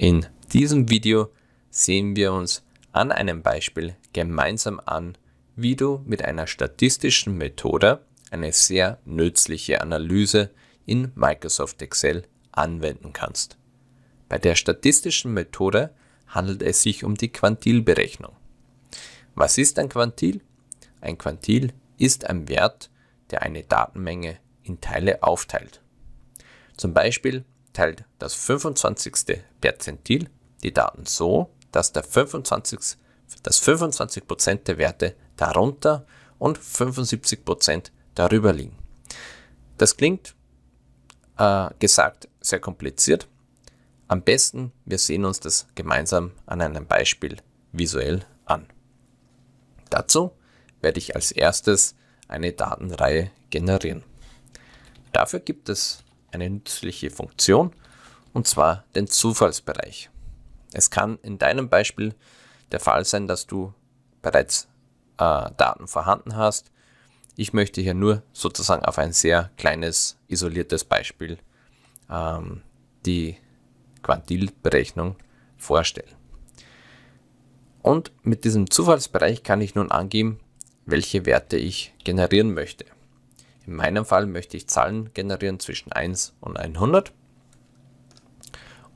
In diesem Video sehen wir uns an einem Beispiel gemeinsam an, wie du mit einer statistischen Methode eine sehr nützliche Analyse in Microsoft Excel anwenden kannst. Bei der statistischen Methode handelt es sich um die Quantilberechnung. Was ist ein Quantil? Ein Quantil ist ein Wert, der eine Datenmenge in Teile aufteilt. Zum Beispiel teilt das 25. Perzentil die Daten so, dass der 25, das 25% der Werte darunter und 75% darüber liegen. Das klingt äh, gesagt sehr kompliziert. Am besten, wir sehen uns das gemeinsam an einem Beispiel visuell an. Dazu werde ich als erstes eine Datenreihe generieren. Dafür gibt es eine nützliche Funktion, und zwar den Zufallsbereich. Es kann in deinem Beispiel der Fall sein, dass du bereits äh, Daten vorhanden hast. Ich möchte hier nur sozusagen auf ein sehr kleines, isoliertes Beispiel ähm, die Quantilberechnung vorstellen. Und mit diesem Zufallsbereich kann ich nun angeben, welche Werte ich generieren möchte. In meinem Fall möchte ich Zahlen generieren zwischen 1 und 100.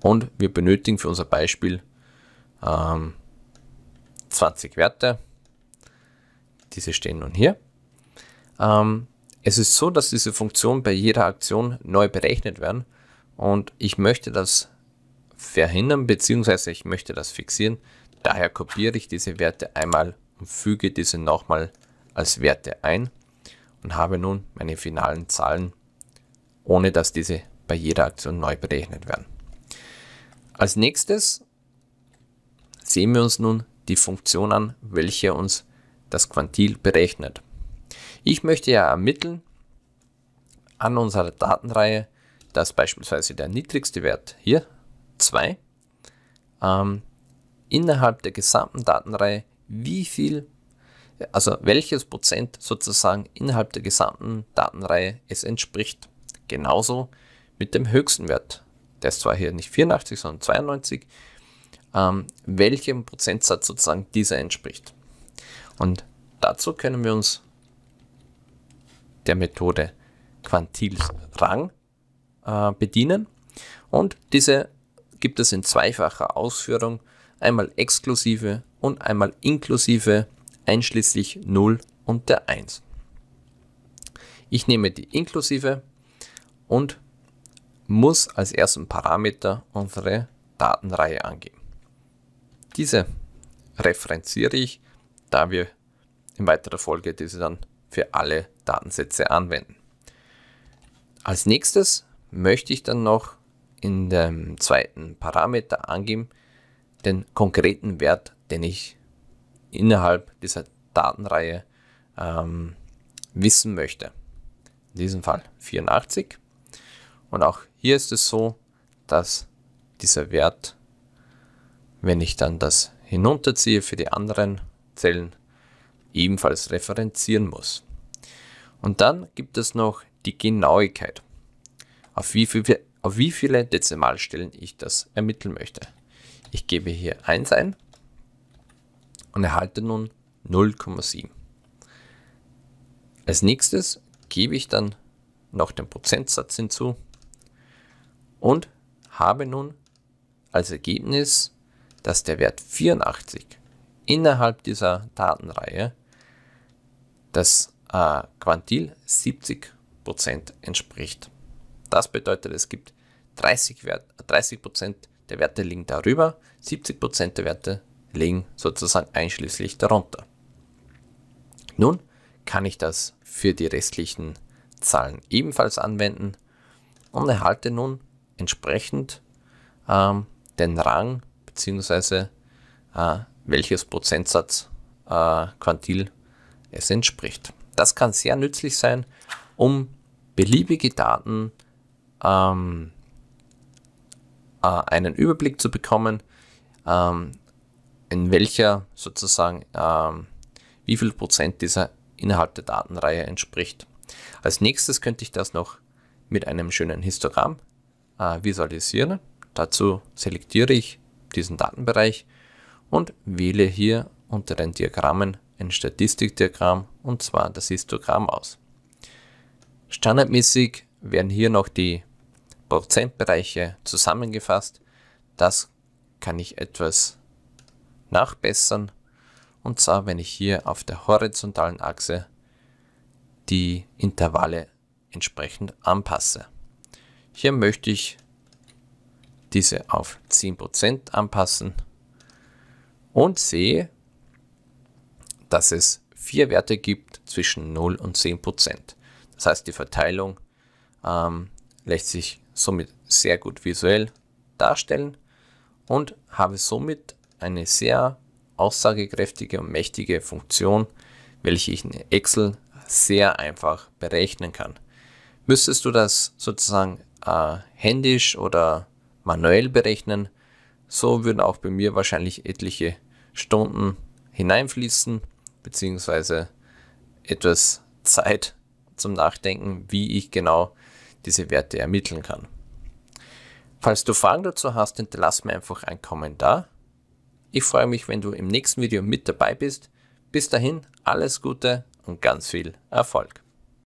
Und wir benötigen für unser Beispiel ähm, 20 Werte. Diese stehen nun hier. Ähm, es ist so, dass diese Funktionen bei jeder Aktion neu berechnet werden und ich möchte das verhindern beziehungsweise ich möchte das fixieren. Daher kopiere ich diese Werte einmal und füge diese nochmal als Werte ein und habe nun meine finalen Zahlen, ohne dass diese bei jeder Aktion neu berechnet werden. Als nächstes sehen wir uns nun die Funktion an, welche uns das Quantil berechnet. Ich möchte ja ermitteln an unserer Datenreihe, dass beispielsweise der niedrigste Wert hier 2 ähm, innerhalb der gesamten Datenreihe, wie viel also welches Prozent sozusagen innerhalb der gesamten Datenreihe es entspricht. Genauso mit dem höchsten Wert. Der ist zwar hier nicht 84, sondern 92. Ähm, welchem Prozentsatz sozusagen dieser entspricht. Und dazu können wir uns der Methode Quantils äh, bedienen. Und diese gibt es in zweifacher Ausführung, einmal exklusive und einmal inklusive einschließlich 0 und der 1. Ich nehme die inklusive und muss als ersten Parameter unsere Datenreihe angeben. Diese referenziere ich, da wir in weiterer Folge diese dann für alle Datensätze anwenden. Als nächstes möchte ich dann noch in dem zweiten Parameter angeben den konkreten Wert, den ich innerhalb dieser Datenreihe ähm, wissen möchte. In diesem Fall 84. Und auch hier ist es so, dass dieser Wert, wenn ich dann das hinunterziehe für die anderen Zellen, ebenfalls referenzieren muss. Und dann gibt es noch die Genauigkeit, auf wie, viel, auf wie viele Dezimalstellen ich das ermitteln möchte. Ich gebe hier 1 ein und erhalte nun 0,7. Als nächstes gebe ich dann noch den Prozentsatz hinzu und habe nun als Ergebnis, dass der Wert 84 innerhalb dieser Datenreihe das äh, Quantil 70% entspricht. Das bedeutet, es gibt 30%, Wert, 30 der Werte liegen darüber, 70% der Werte liegen sozusagen einschließlich darunter. Nun kann ich das für die restlichen Zahlen ebenfalls anwenden und erhalte nun entsprechend ähm, den Rang bzw. Äh, welches Prozentsatz äh, Quantil es entspricht. Das kann sehr nützlich sein, um beliebige Daten ähm, äh, einen Überblick zu bekommen, ähm, in welcher sozusagen, ähm, wie viel Prozent dieser innerhalb der Datenreihe entspricht. Als nächstes könnte ich das noch mit einem schönen Histogramm äh, visualisieren. Dazu selektiere ich diesen Datenbereich und wähle hier unter den Diagrammen ein Statistikdiagramm und zwar das Histogramm aus. Standardmäßig werden hier noch die Prozentbereiche zusammengefasst. Das kann ich etwas nachbessern. Und zwar, wenn ich hier auf der horizontalen Achse die Intervalle entsprechend anpasse. Hier möchte ich diese auf 10% anpassen und sehe, dass es vier Werte gibt zwischen 0 und 10%. Das heißt, die Verteilung ähm, lässt sich somit sehr gut visuell darstellen und habe somit eine sehr aussagekräftige und mächtige Funktion, welche ich in Excel sehr einfach berechnen kann. Müsstest du das sozusagen äh, händisch oder manuell berechnen, so würden auch bei mir wahrscheinlich etliche Stunden hineinfließen, beziehungsweise etwas Zeit zum Nachdenken, wie ich genau diese Werte ermitteln kann. Falls du Fragen dazu hast, hinterlass mir einfach einen Kommentar ich freue mich, wenn du im nächsten Video mit dabei bist. Bis dahin, alles Gute und ganz viel Erfolg.